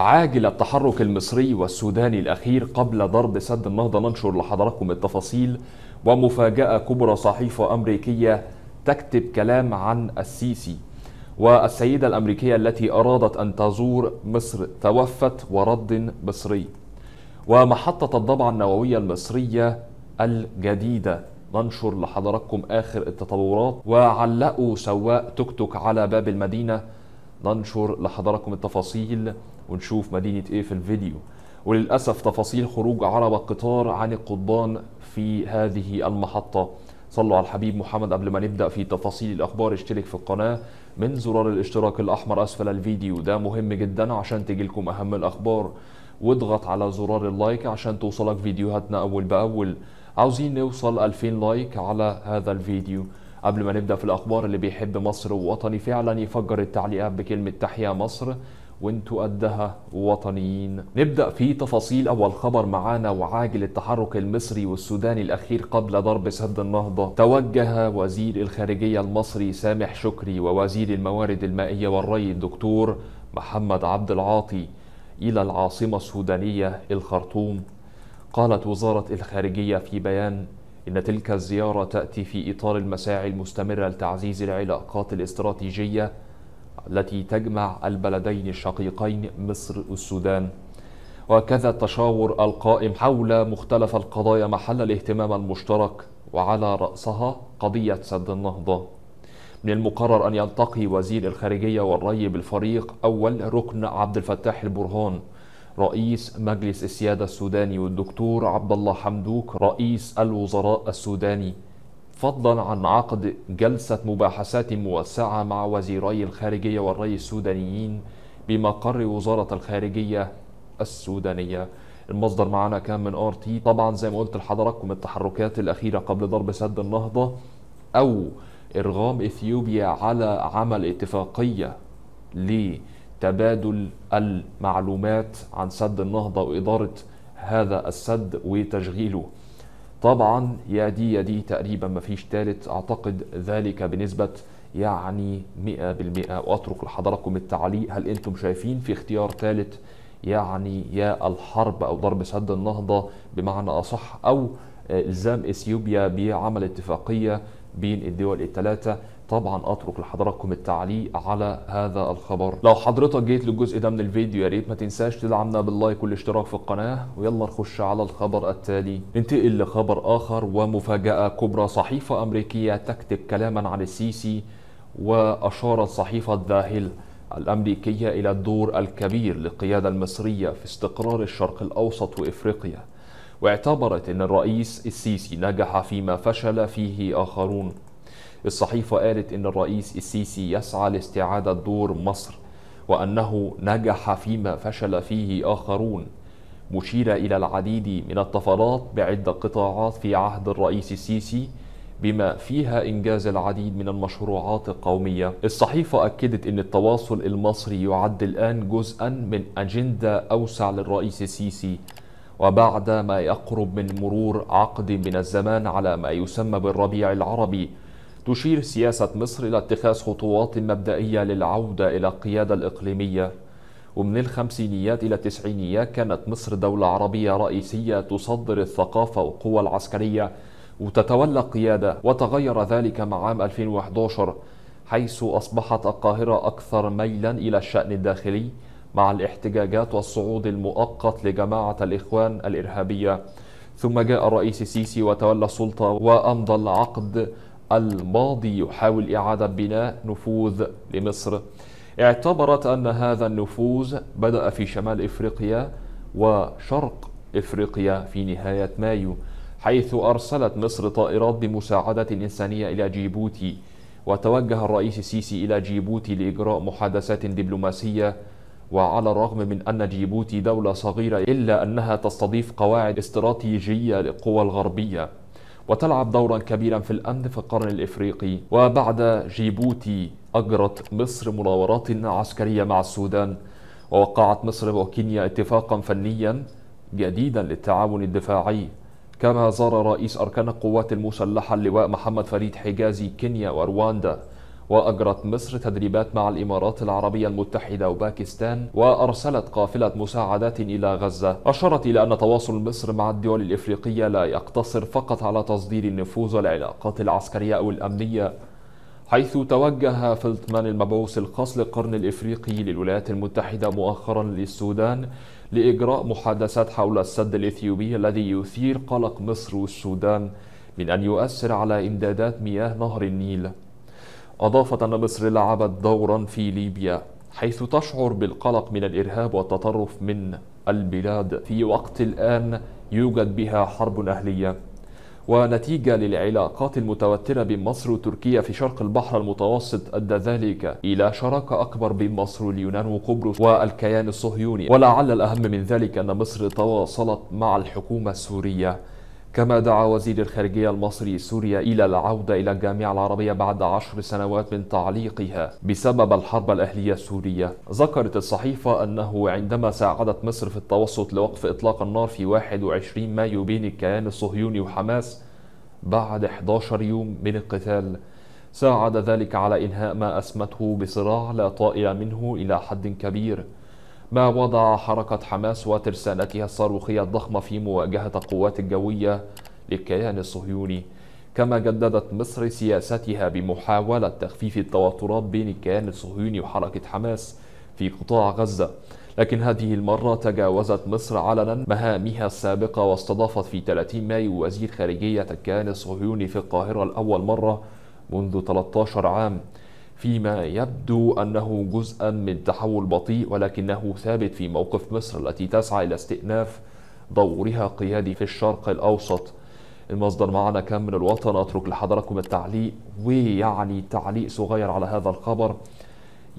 عاجل التحرك المصري والسوداني الأخير قبل ضرب سد النهضة ننشر لحضراتكم التفاصيل ومفاجأة كبرى صحيفة أمريكية تكتب كلام عن السيسي والسيدة الأمريكية التي أرادت أن تزور مصر توفت ورد مصري ومحطة الضبع النووية المصرية الجديدة ننشر لحضراتكم آخر التطورات وعلقوا سواق توك توك على باب المدينة ننشر لحضراتكم التفاصيل ونشوف مدينه ايه في الفيديو وللاسف تفاصيل خروج عرب القطار عن القضبان في هذه المحطه صلوا على الحبيب محمد قبل ما نبدا في تفاصيل الاخبار اشترك في القناه من زرار الاشتراك الاحمر اسفل الفيديو ده مهم جدا عشان تجيلكم لكم اهم الاخبار واضغط على زرار اللايك عشان توصلك فيديوهاتنا اول باول عاوزين نوصل 2000 لايك على هذا الفيديو قبل ما نبدا في الاخبار اللي بيحب مصر ووطني فعلا يفجر التعليقات بكلمه تحيا مصر وانتوا قدها وطنيين نبدأ في تفاصيل أول خبر معانا وعاجل التحرك المصري والسوداني الأخير قبل ضرب سد النهضة توجه وزير الخارجية المصري سامح شكري ووزير الموارد المائية والري الدكتور محمد عبد العاطي إلى العاصمة السودانية الخرطوم قالت وزارة الخارجية في بيان إن تلك الزيارة تأتي في إطار المساعي المستمرة لتعزيز العلاقات الاستراتيجية التي تجمع البلدين الشقيقين مصر والسودان وكذا التشاور القائم حول مختلف القضايا محل الاهتمام المشترك وعلى رأسها قضية سد النهضة من المقرر أن يلتقي وزير الخارجية والري بالفريق أول ركن عبد الفتاح البرهان رئيس مجلس السيادة السوداني والدكتور عبد الله حمدوك رئيس الوزراء السوداني فضلا عن عقد جلسة مباحثات موسعة مع وزيري الخارجية والري السودانيين بمقر وزارة الخارجية السودانية المصدر معنا كان من ار تي طبعا زي ما قلت لحضراتكم التحركات الأخيرة قبل ضرب سد النهضة أو إرغام إثيوبيا على عمل اتفاقية لتبادل المعلومات عن سد النهضة وإدارة هذا السد وتشغيله طبعا يا دي يا دي تقريبا ما فيش ثالث اعتقد ذلك بنسبه يعني 100% واترك لحضراتكم التعليق هل انتم شايفين في اختيار ثالث يعني يا الحرب او ضرب سد النهضه بمعنى اصح او الزام اثيوبيا بعمل اتفاقيه بين الدول الثلاثه طبعا اترك لحضراتكم التعليق على هذا الخبر لو حضرتك جيت للجزء ده من الفيديو يا ريت ما تنساش تدعمنا باللايك والاشتراك في القناه ويلا نخش على الخبر التالي ننتقل لخبر اخر ومفاجاه كبرى صحيفه امريكيه تكتب كلاما عن السيسي واشارت صحيفه ذاهل الامريكيه الى الدور الكبير للقياده المصريه في استقرار الشرق الاوسط وافريقيا واعتبرت ان الرئيس السيسي نجح فيما فشل فيه اخرون الصحيفة قالت إن الرئيس السيسي يسعى لاستعادة دور مصر وأنه نجح فيما فشل فيه آخرون مشيرة إلى العديد من الطفرات بعدة قطاعات في عهد الرئيس السيسي بما فيها إنجاز العديد من المشروعات القومية الصحيفة أكدت أن التواصل المصري يعد الآن جزءا من أجندة أوسع للرئيس السيسي وبعد ما يقرب من مرور عقد من الزمان على ما يسمى بالربيع العربي تشير سياسة مصر إلى اتخاذ خطوات مبدئية للعودة إلى القيادة الإقليمية ومن الخمسينيات إلى التسعينيات كانت مصر دولة عربية رئيسية تصدر الثقافة والقوة العسكرية وتتولى القيادة وتغير ذلك مع عام 2011 حيث أصبحت القاهرة أكثر ميلا إلى الشأن الداخلي مع الاحتجاجات والصعود المؤقت لجماعة الإخوان الإرهابية ثم جاء الرئيس السيسي وتولى السلطة وأمضى العقد الماضي يحاول إعادة بناء نفوذ لمصر اعتبرت أن هذا النفوذ بدأ في شمال إفريقيا وشرق إفريقيا في نهاية مايو حيث أرسلت مصر طائرات بمساعدة إنسانية إلى جيبوتي وتوجه الرئيس السيسي إلى جيبوتي لإجراء محادثات دبلوماسية وعلى الرغم من أن جيبوتي دولة صغيرة إلا أنها تستضيف قواعد استراتيجية للقوى الغربية وتلعب دورا كبيرا في الأمن في القرن الإفريقي وبعد جيبوتي أجرت مصر مناورات عسكرية مع السودان ووقعت مصر وكينيا اتفاقا فنيا جديدا للتعاون الدفاعي كما زار رئيس أركان القوات المسلحة اللواء محمد فريد حجازي كينيا ورواندا وأجرت مصر تدريبات مع الإمارات العربية المتحدة وباكستان وأرسلت قافلة مساعدات إلى غزة أشارت إلى أن تواصل مصر مع الدول الإفريقية لا يقتصر فقط على تصدير النفوذ والعلاقات العسكرية أو الأمنية حيث توجه فلتمان المبعوث الخاص للقرن الإفريقي للولايات المتحدة مؤخرا للسودان لإجراء محادثات حول السد الإثيوبي الذي يثير قلق مصر والسودان من أن يؤثر على إمدادات مياه نهر النيل أضافت أن مصر لعبت دورا في ليبيا حيث تشعر بالقلق من الإرهاب والتطرف من البلاد في وقت الآن يوجد بها حرب أهلية ونتيجة للعلاقات المتوترة بين مصر وتركيا في شرق البحر المتوسط أدى ذلك إلى شراكة أكبر بين مصر واليونان وقبرص والكيان الصهيوني ولعل الأهم من ذلك أن مصر تواصلت مع الحكومة السورية كما دعا وزير الخارجية المصري سوريا إلى العودة إلى الجامعة العربية بعد عشر سنوات من تعليقها بسبب الحرب الأهلية السورية ذكرت الصحيفة أنه عندما ساعدت مصر في التوسط لوقف إطلاق النار في 21 مايو بين الكيان الصهيوني وحماس بعد 11 يوم من القتال ساعد ذلك على إنهاء ما أسمته بصراع لا طائل منه إلى حد كبير ما وضع حركة حماس وترسانتها الصاروخية الضخمة في مواجهة القوات الجوية للكيان الصهيوني كما جددت مصر سياستها بمحاولة تخفيف التوترات بين الكيان الصهيوني وحركة حماس في قطاع غزة لكن هذه المرة تجاوزت مصر علنا مهامها السابقة واستضافت في 30 مايو وزير خارجية الكيان الصهيوني في القاهرة لأول مرة منذ 13 عام فيما يبدو أنه جزءا من تحول بطيء ولكنه ثابت في موقف مصر التي تسعى إلى استئناف دورها قيادي في الشرق الأوسط المصدر معنا كان من الوطن أترك لحضراتكم التعليق ويعني تعليق صغير على هذا الخبر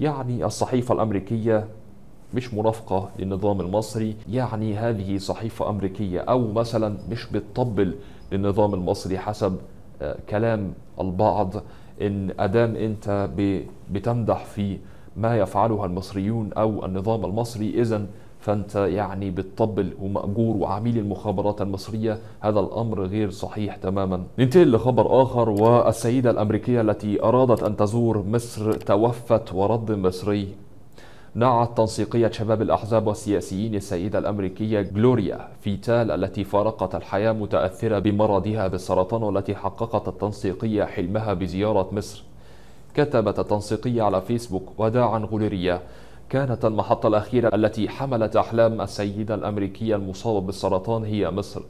يعني الصحيفة الأمريكية مش منافقة للنظام المصري يعني هذه صحيفة أمريكية أو مثلا مش بتطبل للنظام المصري حسب آه، كلام البعض ان ادام انت بتمدح في ما يفعلها المصريون او النظام المصري اذا فانت يعني بتطبل ومأجور وعميل المخابرات المصرية هذا الأمر غير صحيح تماما ننتقل لخبر آخر والسيدة الأمريكية التي أرادت أن تزور مصر توفت ورد مصري نعت تنسيقية شباب الأحزاب والسياسيين السيدة الأمريكية جلوريا فيتال التي فارقت الحياة متأثرة بمرضها بالسرطان والتي حققت التنسيقية حلمها بزيارة مصر كتبت التنسيقية على فيسبوك وداعا غلوريا كانت المحطة الأخيرة التي حملت أحلام السيدة الأمريكية المصابة بالسرطان هي مصر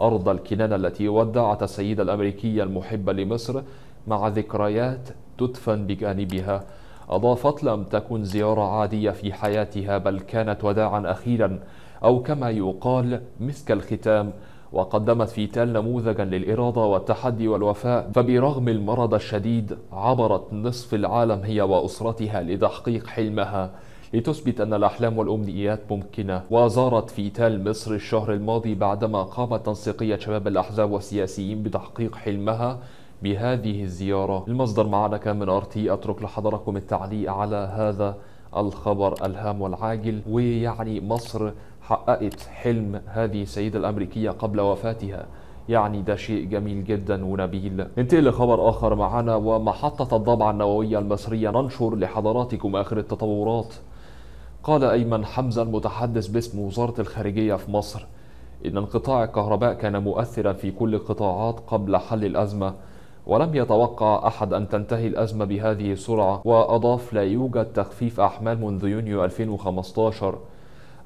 أرض الكنانة التي ودعت السيدة الأمريكية المحبة لمصر مع ذكريات تدفن بجانبها أضافت لم تكن زيارة عادية في حياتها بل كانت وداعا أخيرا أو كما يقال مسك الختام وقدمت فيتال نموذجا للإرادة والتحدي والوفاء فبرغم المرض الشديد عبرت نصف العالم هي وأسرتها لتحقيق حلمها لتثبت أن الأحلام والأمنيات ممكنة وزارت فيتال مصر الشهر الماضي بعدما قامت تنسيقية شباب الأحزاب والسياسيين بتحقيق حلمها بهذه الزيارة المصدر معنا كان من ارتي اترك لحضركم التعليق على هذا الخبر الهام والعاجل ويعني مصر حققت حلم هذه السيدة الأمريكية قبل وفاتها يعني ده شيء جميل جدا ونبيل ننتقل لخبر آخر معنا ومحطة الضبعة النووية المصرية ننشر لحضراتكم آخر التطورات قال أيمن حمزة المتحدث باسم وزارة الخارجية في مصر إن انقطاع الكهرباء كان مؤثرا في كل القطاعات قبل حل الأزمة ولم يتوقع أحد أن تنتهي الأزمة بهذه السرعة وأضاف لا يوجد تخفيف أحمال منذ يونيو 2015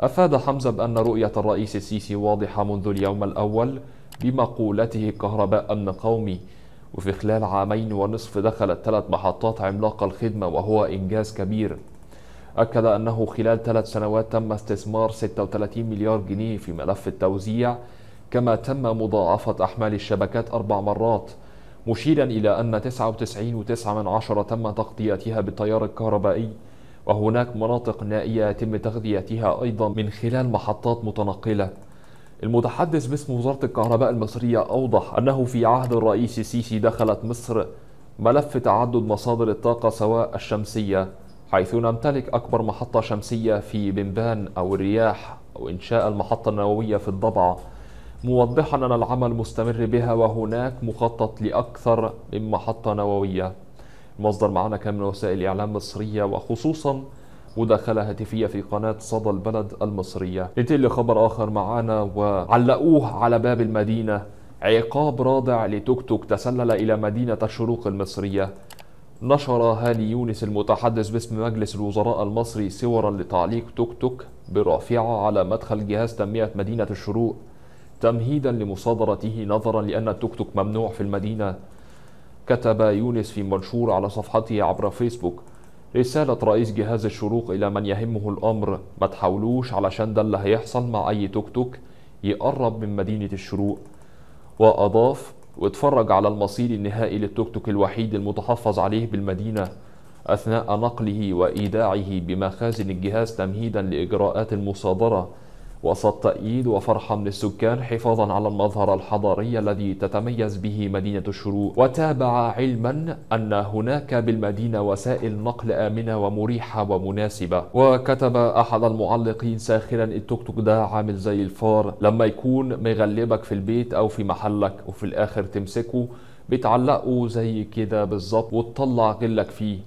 أفاد حمزة بأن رؤية الرئيس السيسي واضحة منذ اليوم الأول بمقولته كهرباء أمن قومي وفي خلال عامين ونصف دخلت ثلاث محطات عملاقة الخدمة وهو إنجاز كبير أكد أنه خلال ثلاث سنوات تم استثمار 36 مليار جنيه في ملف التوزيع كما تم مضاعفة أحمال الشبكات أربع مرات مشيرا إلى أن 99.9 تم تغطيتها بالتيار الكهربائي وهناك مناطق نائية يتم تغذيتها أيضا من خلال محطات متنقلة المتحدث باسم وزارة الكهرباء المصرية أوضح أنه في عهد الرئيس السيسي دخلت مصر ملف تعدد مصادر الطاقة سواء الشمسية حيث نمتلك أكبر محطة شمسية في بنبان أو الرياح أو إنشاء المحطة النووية في الضبعة موضحا أن العمل مستمر بها وهناك مخطط لأكثر من محطة نووية المصدر معنا كان من وسائل الإعلام مصرية وخصوصا مداخلة هاتفية في قناة صدى البلد المصرية ننتقل لخبر آخر معنا وعلقوه على باب المدينة عقاب رادع لتوك توك تسلل إلى مدينة الشروق المصرية نشر هاني يونس المتحدث باسم مجلس الوزراء المصري صورا لتعليق توك توك برافعة على مدخل جهاز تنمية مدينة الشروق تمهيدا لمصادرته نظرا لأن التوك توك ممنوع في المدينة كتب يونس في منشور على صفحته عبر فيسبوك رسالة رئيس جهاز الشروق إلى من يهمه الأمر ما تحاولوش علشان ده اللي هيحصل مع أي توك توك يقرب من مدينة الشروق وأضاف واتفرج على المصير النهائي للتوك توك الوحيد المتحفظ عليه بالمدينة أثناء نقله وإيداعه بمخازن الجهاز تمهيدا لإجراءات المصادرة وسط تأييد وفرحة من السكان حفاظا على المظهر الحضاري الذي تتميز به مدينة الشروق وتابع علما أن هناك بالمدينة وسائل نقل آمنة ومريحة ومناسبة وكتب أحد المعلقين ساخرا التوكتوك ده عامل زي الفار لما يكون مغلبك في البيت أو في محلك وفي الآخر تمسكه بتعلقه زي كده بالظبط وتطلع غلك فيه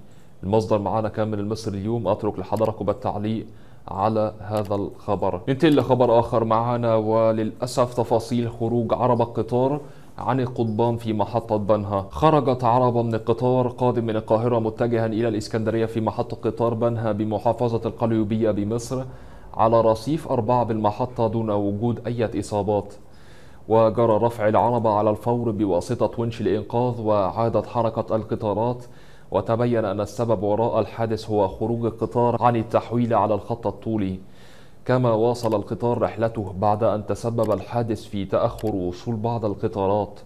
المصدر معانا كان من المصري اليوم اترك لحضركم التعليق على هذا الخبر ننتقل لخبر آخر معنا وللأسف تفاصيل خروج عربة قطار عن القضبان في محطة بنها خرجت عربة من القطار قادم من القاهرة متجها إلى الإسكندرية في محطة قطار بنها بمحافظة القليوبية بمصر على رصيف أربعة بالمحطة دون وجود أي إصابات وجرى رفع العربة على الفور بواسطة ونش الإنقاذ وعادت حركة القطارات وتبين أن السبب وراء الحادث هو خروج القطار عن التحويل على الخط الطولي كما واصل القطار رحلته بعد أن تسبب الحادث في تأخر وصول بعض القطارات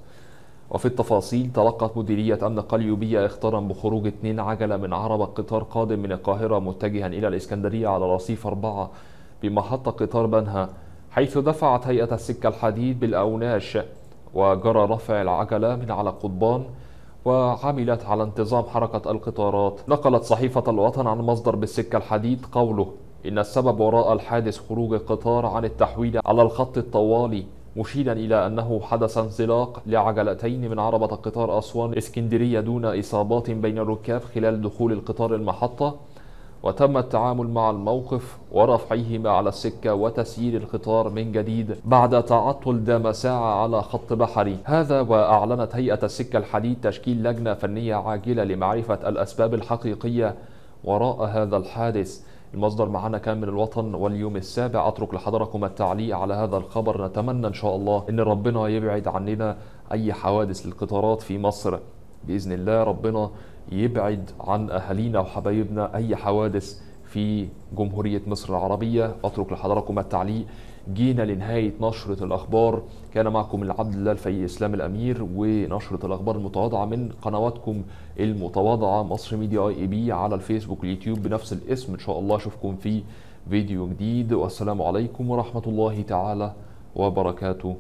وفي التفاصيل تلقت مديرية أمن قليوبية اخطارا بخروج اثنين عجلة من عربة قطار قادم من القاهرة متجها إلى الإسكندرية على رصيف أربعة بمحطة قطار بنها حيث دفعت هيئة السكة الحديد بالأوناش وجرى رفع العجلة من على قضبان وعملت على انتظام حركة القطارات نقلت صحيفة الوطن عن مصدر بالسكة الحديد قوله إن السبب وراء الحادث خروج القطار عن التحويل على الخط الطوالي مشيدا إلى أنه حدث انزلاق لعجلتين من عربة قطار أسوان اسكندرية دون إصابات بين الركاب خلال دخول القطار المحطة وتم التعامل مع الموقف ورفعهما على السكة وتسيير القطار من جديد بعد تعطل دام ساعة على خط بحري هذا وأعلنت هيئة السكة الحديد تشكيل لجنة فنية عاجلة لمعرفة الأسباب الحقيقية وراء هذا الحادث المصدر معنا كان من الوطن واليوم السابع اترك لحضركم التعليق على هذا الخبر نتمنى ان شاء الله ان ربنا يبعد عننا اي حوادث للقطارات في مصر باذن الله ربنا يبعد عن اهالينا وحبايبنا اي حوادث في جمهوريه مصر العربيه اترك لحضراتكم التعليق جينا لنهايه نشره الاخبار كان معكم العبد الله الفي اسلام الامير ونشره الاخبار المتواضعه من قنواتكم المتواضعه مصر ميديا اي بي على الفيسبوك واليوتيوب بنفس الاسم ان شاء الله اشوفكم في فيديو جديد والسلام عليكم ورحمه الله تعالى وبركاته